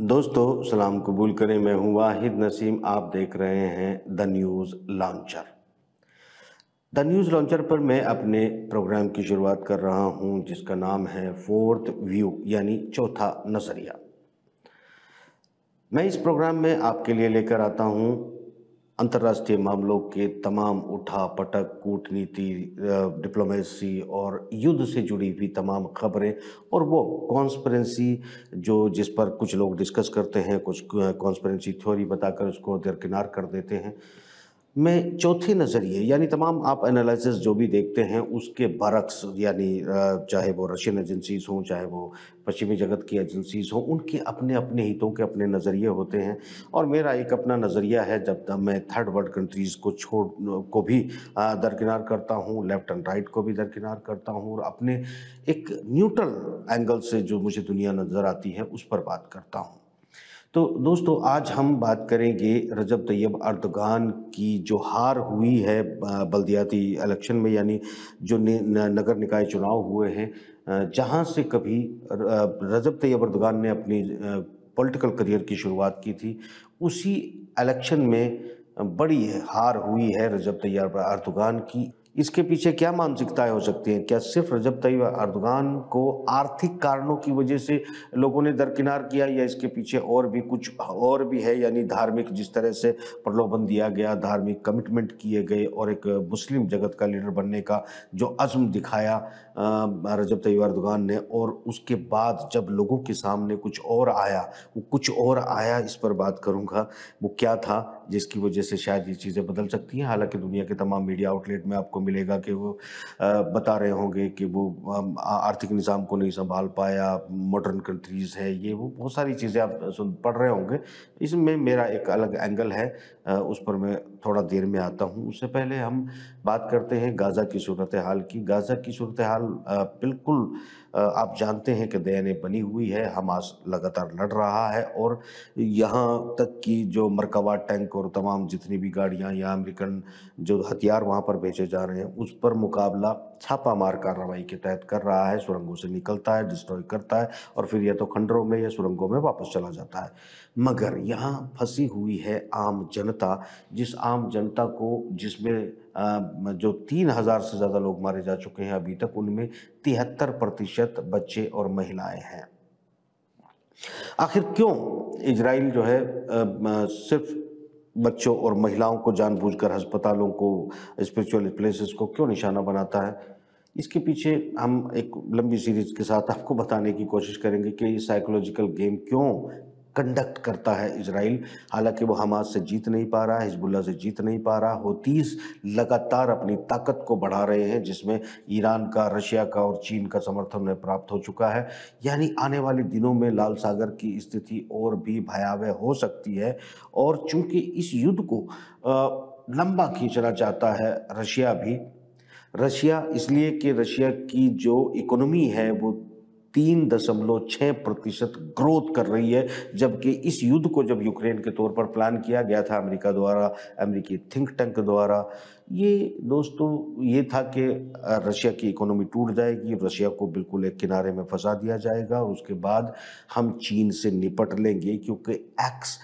दोस्तों सलाम कबूल करें मैं हूं वाहिद नसीम आप देख रहे हैं the news launcher the news launcher पर मैं अपने प्रोग्राम की शुरुआत कर रहा हूं जिसका नाम है फोर्थ व्यू यानी चौथा नज़रिया मैं इस प्रोग्राम में आपके लिए लेकर आता हूं अंतर्राष्ट्रीय मामलों के तमाम उठा पटक कूटनीति डिप्लोमेसी और युद्ध से जुड़ी हुई तमाम खबरें और वो कॉन्स्परेंसी जो जिस पर कुछ लोग डिस्कस करते हैं कुछ कॉन्स्परेंसी थ्योरी बताकर उसको दरकिनार कर देते हैं में चौथे नज़रिए यानी तमाम आप एनालिसिस जो भी देखते हैं उसके बरक्स यानी चाहे वो रशियन एजेंसीज़ हों चाहे वो पश्चिमी जगत की एजेंसीज़ हों उनके अपने अपने हितों के अपने नज़रिए होते हैं और मेरा एक अपना नज़रिया है जब तक मैं थर्ड वर्ल्ड कंट्रीज़ को छोड़ को भी दरकिनार करता हूँ लेफ्ट एंड राइट को भी दरकिनार करता हूँ और अपने एक न्यूट्रल एंगल से जो मुझे दुनिया नज़र आती है उस पर बात करता हूँ तो दोस्तों आज हम बात करेंगे रजब तैयब अर्दगान की जो हार हुई है बल्दियाती इलेक्शन में यानी जो नगर निकाय चुनाव हुए हैं जहां से कभी रजब तैयब अर्दगान ने अपनी पॉलिटिकल करियर की शुरुआत की थी उसी इलेक्शन में बड़ी हार हुई है रजब तैयब अर्दगान की इसके पीछे क्या मानसिकताएं हो सकती हैं क्या सिर्फ रजब तैयब अर्दगान को आर्थिक कारणों की वजह से लोगों ने दरकिनार किया या इसके पीछे और भी कुछ और भी है यानी धार्मिक जिस तरह से प्रलोभन दिया गया धार्मिक कमिटमेंट किए गए और एक मुस्लिम जगत का लीडर बनने का जो अज़म दिखाया रजब तैयार दुकान ने और उसके बाद जब लोगों के सामने कुछ और आया वो कुछ और आया इस पर बात करूँगा वो क्या था जिसकी वजह से शायद ये चीज़ें बदल सकती हैं हालांकि दुनिया के तमाम मीडिया आउटलेट में आपको मिलेगा कि वो बता रहे होंगे कि वो आर्थिक निज़ाम को नहीं संभाल पाया मॉडर्न कंट्रीज़ है ये वो बहुत सारी चीज़ें आप सुन पढ़ रहे होंगे इसमें मेरा एक अलग एंगल है उस पर मैं थोड़ा देर में आता हूँ उससे पहले हम बात करते हैं गाज़ा की सूरत हाल की गाज़ा की सूरत हाल बिल्कुल आप जानते हैं कि दयाने बनी हुई है हमास लगातार लड़ रहा है और यहाँ तक कि जो मरकवा टैंक और तमाम जितनी भी गाड़ियाँ या अमेरिकन जो हथियार वहाँ पर भेजे जा रहे हैं उस पर मुकाबला छापामार कार्रवाई के तहत कर रहा है सुरंगों से निकलता है डिस्ट्रॉय करता है और फिर या तो खंडरों में या सुरंगों में वापस चला जाता है मगर यहाँ फंसी हुई है आम जनता जिस आम जनता को जिसमें जो तीन हज़ार से ज़्यादा लोग मारे जा चुके हैं अभी तक उनमें तिहत्तर प्रतिशत प्रतिशत बच्चे और महिलाएं हैं आखिर क्यों इजराइल जो है सिर्फ बच्चों और महिलाओं को जानबूझकर अस्पतालों को स्पिरिचुअल प्लेसेस को क्यों निशाना बनाता है इसके पीछे हम एक लंबी सीरीज के साथ आपको बताने की कोशिश करेंगे कि ये साइकोलॉजिकल गेम क्यों कंडक्ट करता है इसराइल हालांकि वो हमास से जीत नहीं पा रहा हिजबुल्ला से जीत नहीं पा रहा होतीस लगातार अपनी ताकत को बढ़ा रहे हैं जिसमें ईरान का रशिया का और चीन का समर्थन उन्हें प्राप्त हो चुका है यानी आने वाले दिनों में लाल सागर की स्थिति और भी भयावह हो सकती है और चूंकि इस युद्ध को लंबा खींचना चाहता है रशिया भी रशिया इसलिए कि रशिया की जो इकोनॉमी है वो तीन दशमलव छः प्रतिशत ग्रोथ कर रही है जबकि इस युद्ध को जब यूक्रेन के तौर पर प्लान किया गया था अमेरिका द्वारा अमेरिकी थिंक टैंक द्वारा ये दोस्तों ये था कि रशिया की इकोनॉमी टूट जाएगी रशिया को बिल्कुल एक किनारे में फंसा दिया जाएगा और उसके बाद हम चीन से निपट लेंगे क्योंकि एक्स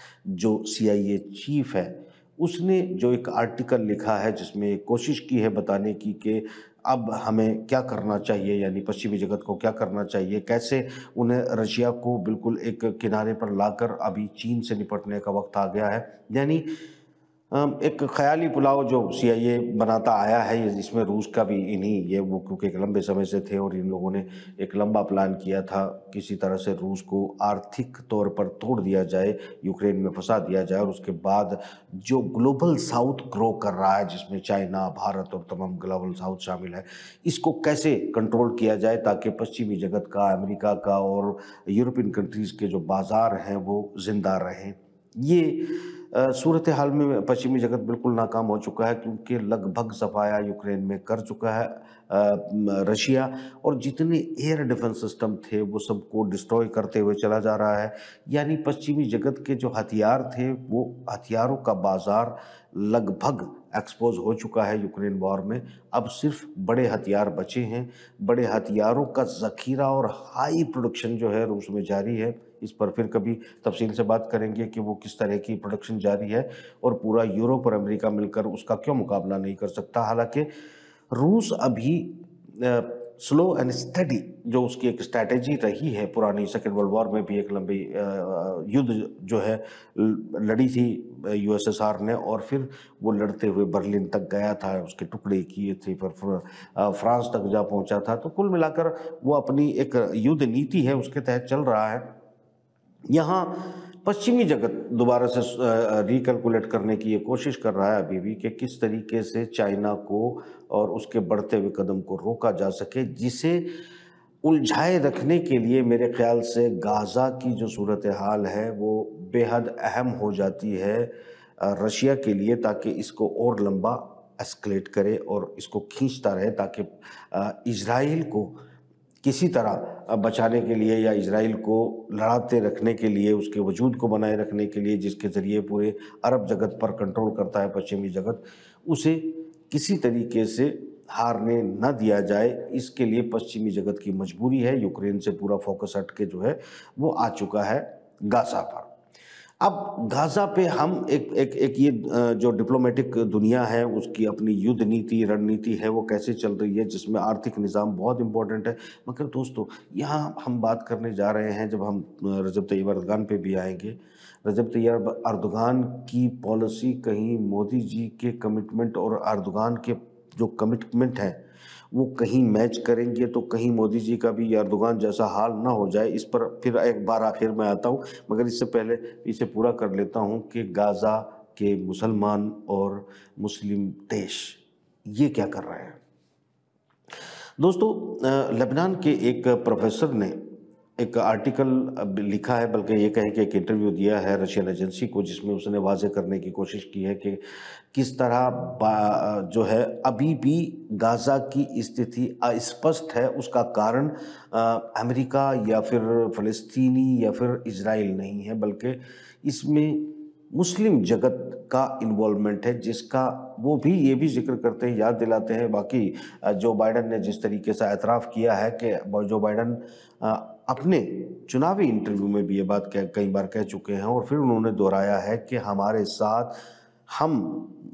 जो सी चीफ है उसने जो एक आर्टिकल लिखा है जिसमें कोशिश की है बताने की कि अब हमें क्या करना चाहिए यानी पश्चिमी जगत को क्या करना चाहिए कैसे उन्हें रशिया को बिल्कुल एक किनारे पर लाकर अभी चीन से निपटने का वक्त आ गया है यानी एक ख्याली पुलाव जो सी आई ए बनाता आया है इसमें रूस का भी इन्हीं ये वो क्योंकि एक लंबे समय से थे और इन लोगों ने एक लंबा प्लान किया था किसी तरह से रूस को आर्थिक तौर पर तोड़ दिया जाए यूक्रेन में फंसा दिया जाए और उसके बाद जो ग्लोबल साउथ ग्रो कर रहा है जिसमें चाइना भारत और तमाम ग्लोबल साउथ शामिल है इसको कैसे कंट्रोल किया जाए ताकि पश्चिमी जगत का अमेरिका का और यूरोपियन कंट्रीज़ के जो बाज़ार हैं वो ज़िंदा रहें ये सूरत हाल में पश्चिमी जगत बिल्कुल नाकाम हो चुका है क्योंकि लगभग सफाया यूक्रेन में कर चुका है रशिया और जितने एयर डिफेंस सिस्टम थे वो सबको डिस्ट्रॉय करते हुए चला जा रहा है यानी पश्चिमी जगत के जो हथियार थे वो हथियारों का बाज़ार लगभग एक्सपोज हो चुका है यूक्रेन वॉर में अब सिर्फ बड़े हथियार बचे हैं बड़े हथियारों का जखीरा और हाई प्रोडक्शन जो है रूस में जारी है इस पर फिर कभी तफसील से बात करेंगे कि वो किस तरह की प्रोडक्शन जारी है और पूरा यूरोप और अमेरिका मिलकर उसका क्यों मुकाबला नहीं कर सकता हालांकि रूस अभी स्लो एंड स्टडी जो उसकी एक स्ट्रैटेजी रही है पुरानी सेकेंड वर्ल्ड वॉर में भी एक लंबी युद्ध जो है लड़ी थी यूएसएसआर ने और फिर वो लड़ते हुए बर्लिन तक गया था उसके टुकड़े किए थे पर फ्रांस तक जा पहुंचा था तो कुल मिलाकर वो अपनी एक युद्ध नीति है उसके तहत चल रहा है यहाँ पश्चिमी जगत दोबारा से रिकलकुलेट करने की ये कोशिश कर रहा है अभी भी कि किस तरीके से चाइना को और उसके बढ़ते हुए कदम को रोका जा सके जिसे उलझाए रखने के लिए मेरे ख्याल से गाज़ा की जो सूरत हाल है वो बेहद अहम हो जाती है रशिया के लिए ताकि इसको और लंबा एस्केलेट करे और इसको खींचता रहे ताकि इसराइल को किसी तरह बचाने के लिए या इसराइल को लड़ाते रखने के लिए उसके वजूद को बनाए रखने के लिए जिसके ज़रिए पूरे अरब जगत पर कंट्रोल करता है पश्चिमी जगत उसे किसी तरीके से हारने न दिया जाए इसके लिए पश्चिमी जगत की मजबूरी है यूक्रेन से पूरा फोकस हट के जो है वो आ चुका है गाजा पर अब गाज़ा पे हम एक एक एक ये जो डिप्लोमेटिक दुनिया है उसकी अपनी युद्ध नीति रणनीति है वो कैसे चल रही है जिसमें आर्थिक निज़ाम बहुत इंपॉर्टेंट है मगर दोस्तों यहाँ हम बात करने जा रहे हैं जब हम रजब तैयब अरदगान पे भी आएंगे रजब तैयब अरदगान की पॉलिसी कहीं मोदी जी के कमिटमेंट और अरदगान के जो कमिटमेंट है वो कहीं मैच करेंगे तो कहीं मोदी जी का भी अर्दोगान जैसा हाल ना हो जाए इस पर फिर एक बार आखिर मैं आता हूँ मगर इससे पहले इसे पूरा कर लेता हूँ कि गाज़ा के मुसलमान और मुस्लिम देश ये क्या कर रहे हैं दोस्तों लेबनान के एक प्रोफेसर ने एक आर्टिकल लिखा है बल्कि ये कहें कि एक इंटरव्यू दिया है रशियन एजेंसी को जिसमें उसने वाजे करने की कोशिश की है कि किस तरह जो है अभी भी गाज़ा की स्थिति अस्पष्ट है उसका कारण अमेरिका या फिर फ़लस्तीनी या फिर इसराइल नहीं है बल्कि इसमें मुस्लिम जगत का इन्वॉल्वमेंट है जिसका वो भी ये भी जिक्र करते हैं याद दिलाते हैं बाकी जो बाइडन ने जिस तरीके से एतराफ़ किया है कि जो बाइडन अपने चुनावी इंटरव्यू में भी ये बात कई बार कह चुके हैं और फिर उन्होंने दोहराया है कि हमारे साथ हम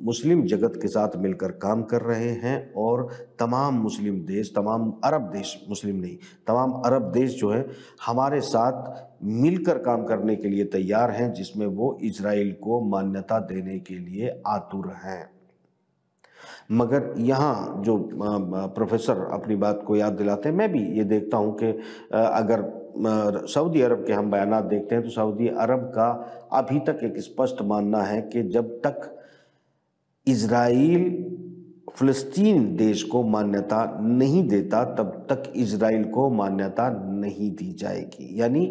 मुस्लिम जगत के साथ मिलकर काम कर रहे हैं और तमाम मुस्लिम देश तमाम अरब देश मुस्लिम नहीं तमाम अरब देश जो है हमारे साथ मिलकर काम करने के लिए तैयार हैं जिसमें वो इसराइल को मान्यता देने के लिए आतुर हैं मगर यहाँ जो प्रोफेसर अपनी बात को याद दिलाते हैं मैं भी ये देखता हूँ कि अगर सऊदी अरब के हम बयान देखते हैं तो सऊदी अरब का अभी तक एक स्पष्ट मानना है कि जब तक इसराइल फ़लस्तीन देश को मान्यता नहीं देता तब तक इसराइल को मान्यता नहीं दी जाएगी यानी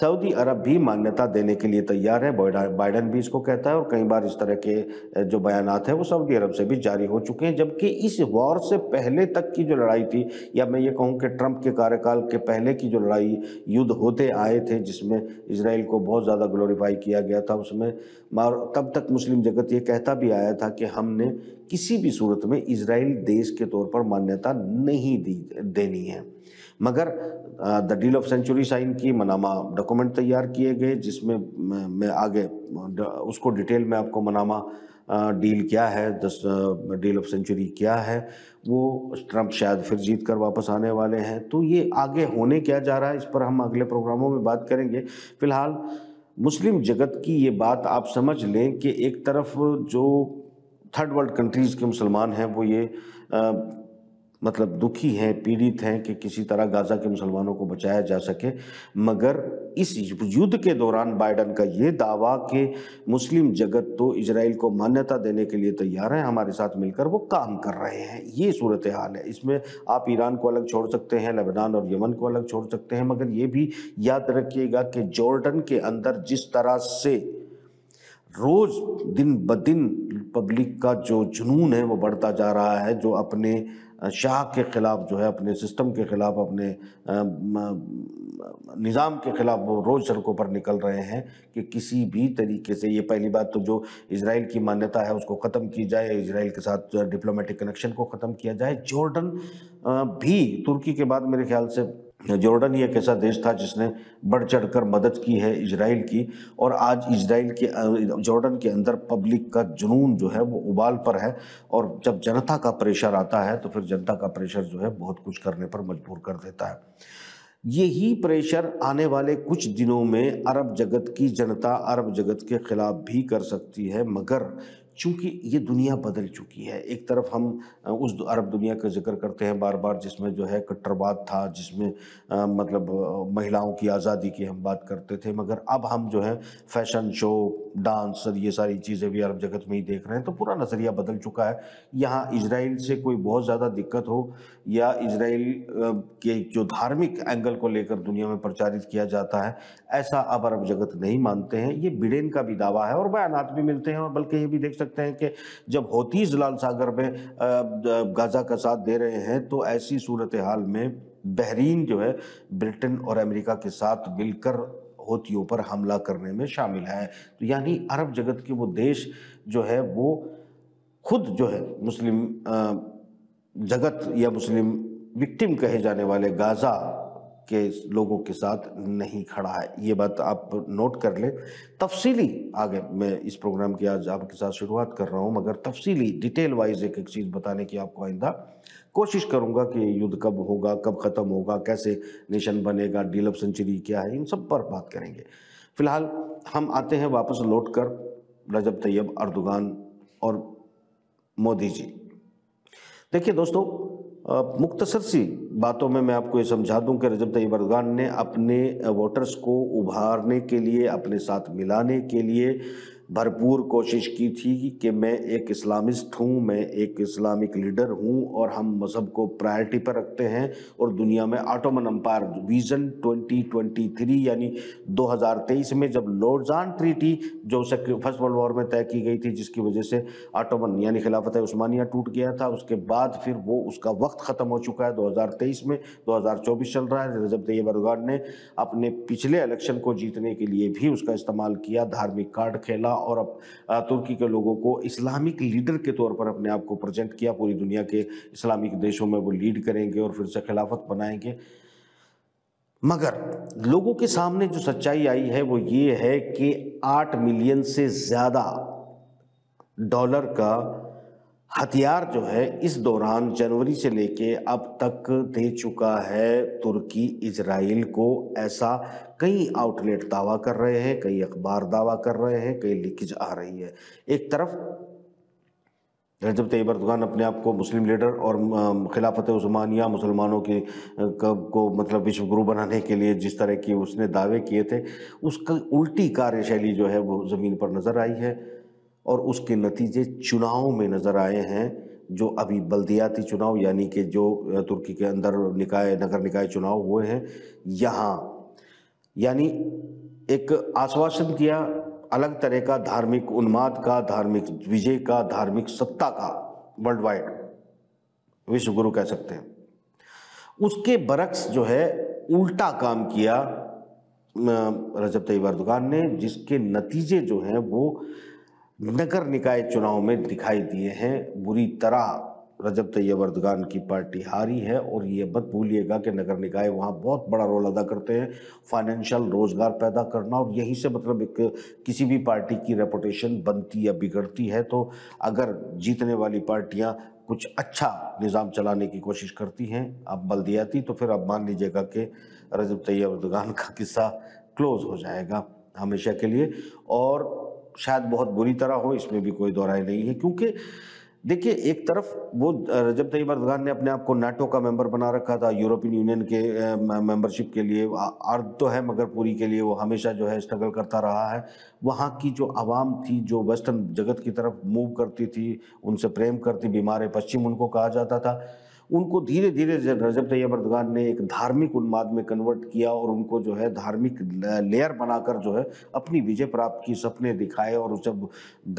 सऊदी अरब भी मान्यता देने के लिए तैयार है बाइडन भी इसको कहता है और कई बार इस तरह के जो बयान है वो सऊदी अरब से भी जारी हो चुके हैं जबकि इस वॉर से पहले तक की जो लड़ाई थी या मैं ये कहूँ कि ट्रंप के कार्यकाल के पहले की जो लड़ाई युद्ध होते आए थे जिसमें इसराइल को बहुत ज़्यादा ग्लोरीफाई किया गया था उसमें तब तक मुस्लिम जगत ये कहता भी आया था कि हमने किसी भी सूरत में इसराइल देश के तौर पर मान्यता नहीं दी देनी है मगर the deal of century sign की मनामा डॉक्यूमेंट तैयार किए गए जिसमें मैं आगे उसको डिटेल में आपको मनामा डील क्या है दस डील ऑफ सेंचुरी क्या है वो ट्रंप शायद फिर जीत कर वापस आने वाले हैं तो ये आगे होने क्या जा रहा है इस पर हम अगले प्रोग्रामों में बात करेंगे फ़िलहाल मुस्लिम जगत की ये बात आप समझ लें कि एक तरफ जो थर्ड वर्ल्ड कंट्रीज़ के मुसलमान हैं वो ये आ, मतलब दुखी हैं पीड़ित हैं कि किसी तरह गाज़ा के मुसलमानों को बचाया जा सके मगर इस युद्ध के दौरान बाइडन का ये दावा कि मुस्लिम जगत तो इसराइल को मान्यता देने के लिए तैयार है हमारे साथ मिलकर वो काम कर रहे हैं ये सूरत हाल है इसमें आप ईरान को अलग छोड़ सकते हैं लेबनान और यमन को अलग छोड़ सकते हैं मगर ये भी याद रखिएगा कि जॉर्डन के अंदर जिस तरह से रोज दिन ब दिन पब्लिक का जो जुनून है वो बढ़ता जा रहा है जो अपने शाह के ख़िलाफ़ जो है अपने सिस्टम के ख़िलाफ़ अपने निज़ाम के ख़िलाफ़ वो रोज़ सड़कों पर निकल रहे हैं कि किसी भी तरीके से ये पहली बात तो जो इसराइल की मान्यता है उसको ख़त्म की जाए इसराइल के साथ डिप्लोमेटिक कनेक्शन को ख़त्म किया जाए जॉर्डन भी तुर्की के बाद मेरे ख्याल से जॉर्डन ही एक ऐसा देश था जिसने बढ़ चढ़ कर मदद की है इसराइल की और आज इसराइल के जॉर्डन के अंदर पब्लिक का जुनून जो है वो उबाल पर है और जब जनता का प्रेशर आता है तो फिर जनता का प्रेशर जो है बहुत कुछ करने पर मजबूर कर देता है यही प्रेशर आने वाले कुछ दिनों में अरब जगत की जनता अरब जगत के खिलाफ भी कर सकती है मगर चूंकि ये दुनिया बदल चुकी है एक तरफ हम उस अरब दुनिया का जिक्र करते हैं बार बार जिसमें जो है कट्टरवाद था जिसमें आ, मतलब महिलाओं की आज़ादी की हम बात करते थे मगर अब हम जो है फैशन शो डांस ये सारी चीज़ें भी अरब जगत में ही देख रहे हैं तो पूरा नज़रिया बदल चुका है यहाँ इसराइल से कोई बहुत ज़्यादा दिक्कत हो या इसराइल के जो धार्मिक एंगल को लेकर दुनिया में प्रचारित किया जाता है ऐसा अब अरब जगत नहीं मानते हैं ये बिडेन का भी दावा है और बयानात भी मिलते हैं और बल्कि ये भी देख सकते सकते हैं कि जब होती जलाल सागर में गाजा का साथ दे रहे हैं तो ऐसी सूरत हाल में बहरीन जो है ब्रिटेन और अमेरिका के साथ मिलकर होती पर हमला करने में शामिल है तो यानी अरब जगत के वो देश जो है वो खुद जो है मुस्लिम जगत या मुस्लिम विक्टिम कहे जाने वाले गाज़ा के लोगों के साथ नहीं खड़ा है ये बात आप नोट कर लें तफसीली आगे मैं इस प्रोग्राम की आज आपके साथ शुरुआत कर रहा हूँ मगर तफसीली डिटेल वाइज एक एक चीज़ बताने की आपको आइंदा कोशिश करूँगा कि युद्ध कब होगा कब ख़त्म होगा कैसे नेशन बनेगा डील ऑफ सेंचुरी क्या है इन सब पर बात करेंगे फिलहाल हम आते हैं वापस लौट कर रजब तैयब अर्दुगान और मोदी जी देखिए दोस्तों मुख्तसर सी बातों में मैं आपको ये समझा दूं कि रजब तैयब अरदान ने अपने वोटर्स को उभारने के लिए अपने साथ मिलाने के लिए भरपूर कोशिश की थी कि मैं एक इस्लामिस्ट हूँ मैं एक इस्लामिक लीडर हूँ और हम मज़हब को प्रायरिटी पर रखते हैं और दुनिया में आटोमन अम्पायर विज़न 2023 यानी 2023 में जब लोडजान ट्रीटी जो फर्स्ट वर्ल्ड वॉर में तय की गई थी जिसकी वजह से आटोमन यानी खिलाफत उस्मानिया टूट गया था उसके बाद फिर वो उसका वक्त ख़त्म हो चुका है दो में दो चल रहा है रजब तैयब अरगान ने अपने पिछले इलेक्शन को जीतने के लिए भी उसका इस्तेमाल किया धार्मिक कार्ड खेला और अब तुर्की के लोगों को इस्लामिक लीडर के तौर पर अपने आप को प्रजेंट किया पूरी दुनिया के इस्लामिक देशों में वो लीड करेंगे और फिर से खिलाफत बनाएंगे मगर लोगों के सामने जो सच्चाई आई है वो ये है कि आठ मिलियन से ज़्यादा डॉलर का हथियार जो है इस दौरान जनवरी से लेके अब तक दे चुका है तुर्की इजराइल को ऐसा कई आउटलेट दावा कर रहे हैं कई अखबार दावा कर रहे हैं कई लीकेज आ रही है एक तरफ रजब तैयब अरदगान अपने आप को मुस्लिम लीडर और खिलाफत उस्मानिया मुसलमानों के को मतलब विश्व गुरु बनाने के लिए जिस तरह की उसने दावे किए थे उसका उल्टी कार्यशैली जो है वो ज़मीन पर नज़र आई है और उसके नतीजे चुनाव में नज़र आए हैं जो अभी बल्दियाती चुनाव यानी कि जो तुर्की के अंदर निकाय नगर निकाय चुनाव हुए हैं यहाँ यानी एक आश्वासन दिया अलग तरह का धार्मिक उन्माद का धार्मिक विजय का धार्मिक सत्ता का वर्ल्ड वाइड विश्व गुरु कह सकते हैं उसके बरक्स जो है उल्टा काम किया रजब तैयब अर्दगान ने जिसके नतीजे जो हैं वो नगर निकाय चुनाव में दिखाई दिए हैं बुरी तरह रजब तैयब अर्दगान की पार्टी हारी है और ये मत भूलिएगा कि नगर निकाय वहाँ बहुत बड़ा रोल अदा करते हैं फाइनेंशियल रोज़गार पैदा करना और यही से मतलब एक किसी भी पार्टी की रेपुटेशन बनती या बिगड़ती है तो अगर जीतने वाली पार्टियाँ कुछ अच्छा निज़ाम चलाने की कोशिश करती हैं अब बल्दियाती तो फिर आप मान लीजिएगा कि रजब तैयब अर्दगान का किस्सा क्लोज़ हो जाएगा हमेशा के लिए और शायद बहुत बुरी तरह हो इसमें भी कोई दोहराई नहीं है क्योंकि देखिए एक तरफ वो रजब तैयब अरदगान ने अपने आप को नाटो का मेंबर बना रखा था यूरोपियन यूनियन के मेंबरशिप के लिए अर्द तो है मगर पूरी के लिए वो हमेशा जो है स्ट्रगल करता रहा है वहाँ की जो आवाम थी जो वेस्टर्न जगत की तरफ मूव करती थी उनसे प्रेम करती बीमार पश्चिम उनको कहा जाता था उनको धीरे धीरे रजब तैयब अरदगान ने एक धार्मिक उन्माद में कन्वर्ट किया और उनको जो है धार्मिक लेयर बनाकर जो है अपनी विजय प्राप्त की सपने दिखाए और जब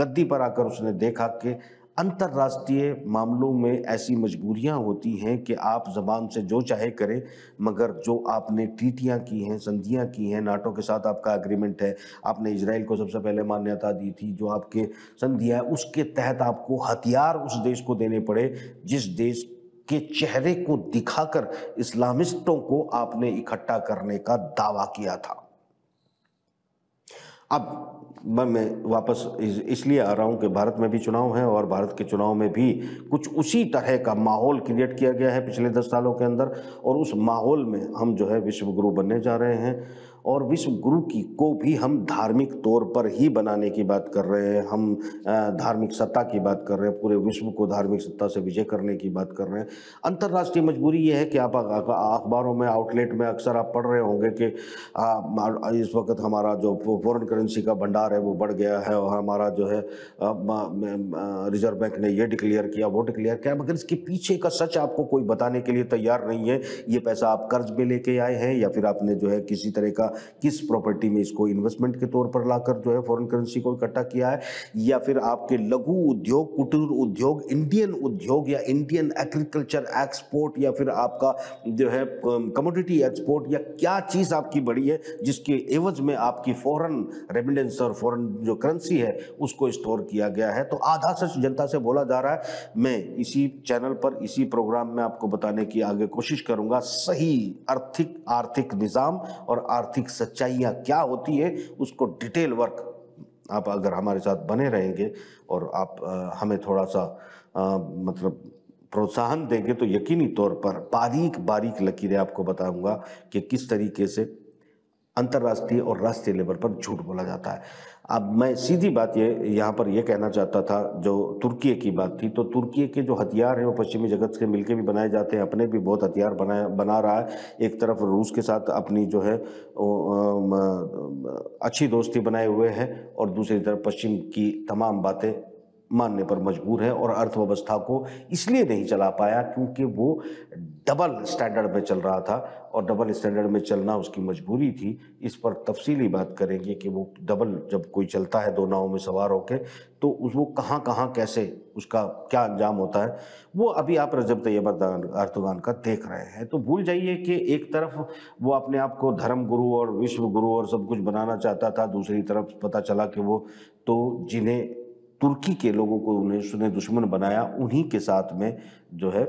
गद्दी पर आकर उसने देखा कि अंतर्राष्ट्रीय मामलों में ऐसी मजबूरियां होती हैं कि आप जबान से जो चाहे करें मगर जो आपने ट्रीटियाँ की हैं संधियां की हैं नाटो के साथ आपका एग्रीमेंट है आपने इसराइल को सबसे पहले मान्यता दी थी जो आपके संधियाँ है उसके तहत आपको हथियार उस देश को देने पड़े जिस देश के चेहरे को दिखाकर इस्लामिस्टों को आपने इकट्ठा करने का दावा किया था अब मैं वापस इसलिए आ रहा हूँ कि भारत में भी चुनाव है और भारत के चुनाव में भी कुछ उसी तरह का माहौल क्रिएट किया गया है पिछले दस सालों के अंदर और उस माहौल में हम जो है विश्वगुरु बनने जा रहे हैं और विश्व गुरु की को भी हम धार्मिक तौर पर ही बनाने की बात कर रहे हैं हम धार्मिक सत्ता की बात कर रहे हैं पूरे विश्व को धार्मिक सत्ता से विजय करने की बात कर रहे हैं अंतर्राष्ट्रीय मजबूरी ये है कि आप अखबारों में आउटलेट में अक्सर आप पढ़ रहे होंगे कि इस वक्त हमारा जो फॉरन करेंसी का भंडार है वो बढ़ गया है और हमारा जो है रिजर्व बैंक ने ये डिक्लेयर किया वो डिक्लेयर किया मगर इसके पीछे का सच आपको कोई बताने के लिए तैयार नहीं है ये पैसा आप कर्ज में लेके आए हैं या फिर आपने जो है किसी तरह का किस प्रॉपर्टी में इसको इन्वेस्टमेंट के तौर पर लाकर जो है फॉरेन करेंसी को इकट्ठा किया है या फिर आपके लघु उद्योग कुटीर उद्योग इंडियन उद्योग या इंडियन एग्रीकल्चर एक्सपोर्ट या फिर आपका जो है कमोडिटी एक्सपोर्ट या क्या चीज़ आपकी बड़ी है जिसके एवज में आपकी फॉरन रेमिडेंस और फॉरन जो करेंसी है उसको स्टोर किया गया है तो आधा सच जनता से बोला जा रहा है मैं इसी चैनल पर इसी प्रोग्राम में आपको बताने की आगे कोशिश करूंगा सही आर्थिक आर्थिक निज़ाम और आर्थिक धार्मिक सच्चाइयाँ क्या होती है उसको डिटेल वर्क आप अगर हमारे साथ बने रहेंगे और आप आ, हमें थोड़ा सा आ, मतलब प्रोत्साहन देंगे तो यकीनी तौर पर बारीक बारीक लकीरें आपको बताऊंगा कि किस तरीके से अंतर्राष्ट्रीय और राष्ट्रीय लेवल पर झूठ बोला जाता है अब मैं सीधी बात ये यहाँ पर यह कहना चाहता था जो तुर्की की बात थी तो तुर्की के जो हथियार हैं वो पश्चिमी जगत से मिलके भी बनाए जाते हैं अपने भी बहुत हथियार बनाया बना रहा है एक तरफ रूस के साथ अपनी जो है अच्छी दोस्ती बनाए हुए हैं और दूसरी तरफ पश्चिम की तमाम बातें मानने पर मजबूर है और अर्थव्यवस्था को इसलिए नहीं चला पाया क्योंकि वो डबल स्टैंडर्ड में चल रहा था और डबल स्टैंडर्ड में चलना उसकी मजबूरी थी इस पर तफसीली बात करेंगे कि वो डबल जब कोई चलता है दो नावों में सवार होकर तो उस वो कहाँ कहाँ कैसे उसका क्या अंजाम होता है वो अभी आप रजब तैयब अर्थगान का देख रहे हैं तो भूल जाइए कि एक तरफ वो अपने आप को धर्म गुरु और विश्व गुरु और सब कुछ बनाना चाहता था दूसरी तरफ पता चला कि वो तो जिन्हें तुर्की के लोगों को उन्हें उसने दुश्मन बनाया उन्हीं के साथ में जो है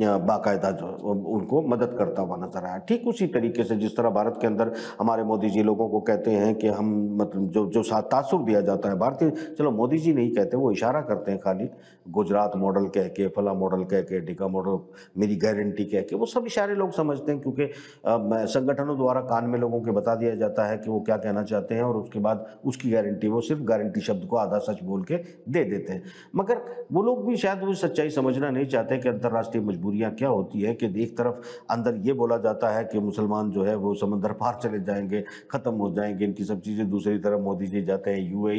बाकायदा जो उनको मदद करता हुआ नजर आया ठीक उसी तरीके से जिस तरह भारत के अंदर हमारे मोदी जी लोगों को कहते हैं कि हम मतलब जो जो तासुर दिया जाता है भारतीय चलो मोदी जी नहीं कहते वो इशारा करते हैं खाली गुजरात मॉडल कह के फला मॉडल कह के डिका मॉडल मेरी गारंटी कह के वो सब इशारे लोग समझते हैं क्योंकि संगठनों द्वारा कान में लोगों के बता दिया जाता है कि वो क्या कहना चाहते हैं और उसके बाद उसकी गारंटी वो सिर्फ गारंटी शब्द को आधा सच बोल के दे देते हैं मगर वो लोग भी शायद वो सच्चाई समझना नहीं चाहते कि अंतर्राष्ट्रीय मजबूत मजबूरियाँ क्या होती है कि एक तरफ अंदर ये बोला जाता है कि मुसलमान जो है वो समंदर पार चले जाएंगे ख़त्म हो जाएंगे इनकी सब चीज़ें दूसरी तरफ मोदी जी जाते हैं यू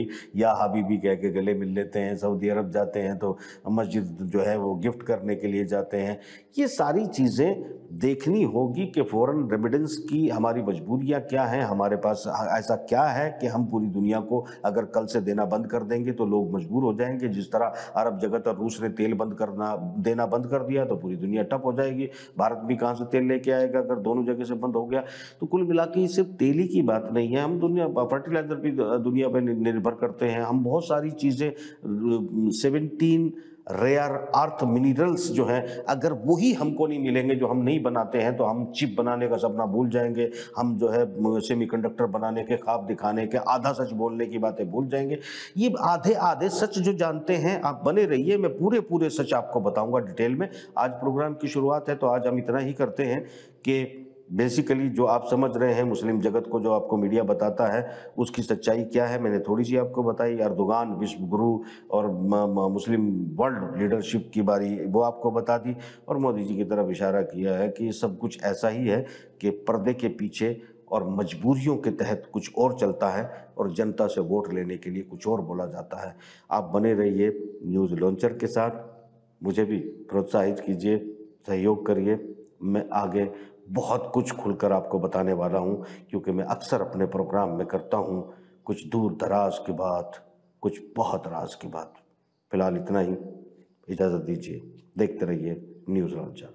या हबीबी कह के गले मिल लेते हैं सऊदी अरब जाते हैं तो मस्जिद जो है वो गिफ्ट करने के लिए जाते हैं ये सारी चीज़ें देखनी होगी कि फ़ौरन रेमिडेंस की हमारी मजबूरियाँ क्या हैं हमारे पास ऐसा क्या है कि हम पूरी दुनिया को अगर कल से देना बंद कर देंगे तो लोग मजबूर हो जाएंगे जिस तरह अरब जगत और रूस ने तेल बंद करना देना बंद कर दिया तो पूरी दुनिया टप हो जाएगी भारत भी कहाँ से तेल लेके आएगा अगर दोनों जगह से बंद हो गया तो कुल मिला के सिर्फ तेली की बात नहीं है हम दुनिया फर्टिलाइजर भी दुनिया पर निर्भर करते हैं हम बहुत सारी चीज़ें सेवनटीन रेयर अर्थ मिनरल्स जो हैं अगर वही हमको नहीं मिलेंगे जो हम नहीं बनाते हैं तो हम चिप बनाने का सपना भूल जाएंगे हम जो है सेमीकंडक्टर बनाने के ख्वाब दिखाने के आधा सच बोलने की बातें भूल जाएंगे ये आधे आधे सच जो जानते हैं आप बने रहिए मैं पूरे पूरे सच आपको बताऊँगा डिटेल में आज प्रोग्राम की शुरुआत है तो आज हम इतना ही करते हैं कि बेसिकली जो आप समझ रहे हैं मुस्लिम जगत को जो आपको मीडिया बताता है उसकी सच्चाई क्या है मैंने थोड़ी सी आपको बताई अर्दुगान विश्व गुरु और मुस्लिम वर्ल्ड लीडरशिप की बारी वो आपको बता दी और मोदी जी की तरफ इशारा किया है कि सब कुछ ऐसा ही है कि पर्दे के पीछे और मजबूरियों के तहत कुछ और चलता है और जनता से वोट लेने के लिए कुछ और बोला जाता है आप बने रहिए न्यूज़ लॉन्चर के साथ मुझे भी प्रोत्साहित कीजिए सहयोग करिए मैं आगे बहुत कुछ खुलकर आपको बताने वाला हूँ क्योंकि मैं अक्सर अपने प्रोग्राम में करता हूँ कुछ दूर दराज की बात कुछ बहुत राज की बात फिलहाल इतना ही इजाज़त दीजिए देखते रहिए न्यूज़ रौनचा